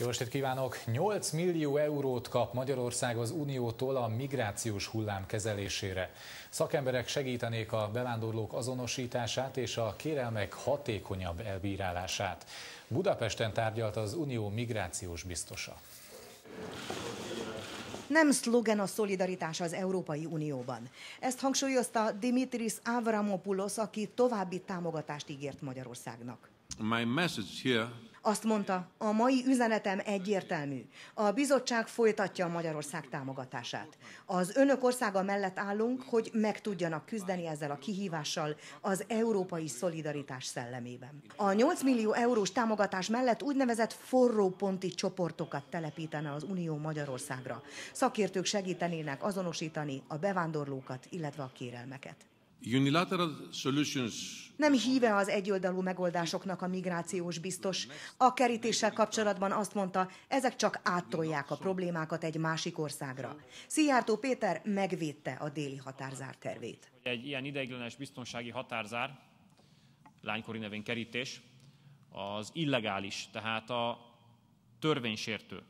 Jó estét kívánok! 8 millió eurót kap Magyarország az Uniótól a migrációs hullám kezelésére. Szakemberek segítenék a bevándorlók azonosítását és a kérelmek hatékonyabb elbírálását. Budapesten tárgyalt az Unió migrációs biztosa. Nem szlogen a szolidaritás az Európai Unióban. Ezt hangsúlyozta Dimitris Avramopoulos, aki további támogatást ígért Magyarországnak. My message here azt mondta, a mai üzenetem egyértelmű. A bizottság folytatja a Magyarország támogatását. Az önök országa mellett állunk, hogy meg tudjanak küzdeni ezzel a kihívással az európai szolidaritás szellemében. A 8 millió eurós támogatás mellett úgynevezett forróponti csoportokat telepítene az Unió Magyarországra. Szakértők segítenének azonosítani a bevándorlókat, illetve a kérelmeket. Unilateral solutions nem híve az egyoldalú megoldásoknak a migrációs biztos. A kerítéssel kapcsolatban azt mondta, ezek csak áttolják a problémákat egy másik országra. Szijjártó Péter megvédte a déli határzár tervét. Egy ilyen ideiglenes biztonsági határzár, lánykori nevén kerítés, az illegális, tehát a törvénysértő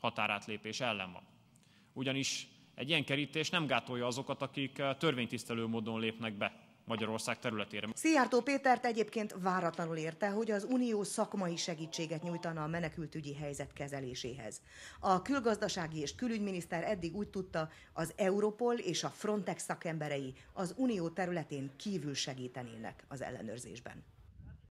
határátlépés ellen van. Ugyanis egy ilyen kerítés nem gátolja azokat, akik eh, törvénytisztelő módon lépnek be Magyarország területére. Szijjártó Pétert egyébként váratlanul érte, hogy az Unió szakmai segítséget nyújtana a menekültügyi helyzet kezeléséhez. A külgazdasági és külügyminiszter eddig úgy tudta, az Europol és a Frontex szakemberei az Unió területén kívül segítenének az ellenőrzésben.